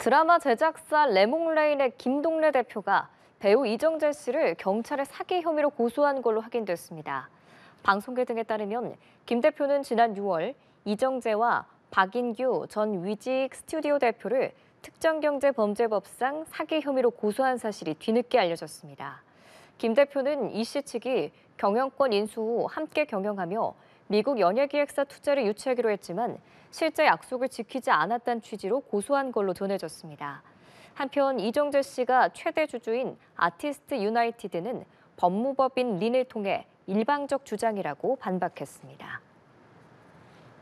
드라마 제작사 레몽레인의 김동래 대표가 배우 이정재 씨를 경찰에 사기 혐의로 고소한 걸로 확인됐습니다. 방송계 등에 따르면 김 대표는 지난 6월 이정재와 박인규 전 위직 스튜디오 대표를 특정경제범죄법상 사기 혐의로 고소한 사실이 뒤늦게 알려졌습니다. 김 대표는 이씨 측이 경영권 인수 후 함께 경영하며 미국 연예기획사 투자를 유치하기로 했지만 실제 약속을 지키지 않았다는 취지로 고소한 걸로 전해졌습니다. 한편 이정재 씨가 최대 주주인 아티스트 유나이티드는 법무법인 린을 통해 일방적 주장이라고 반박했습니다.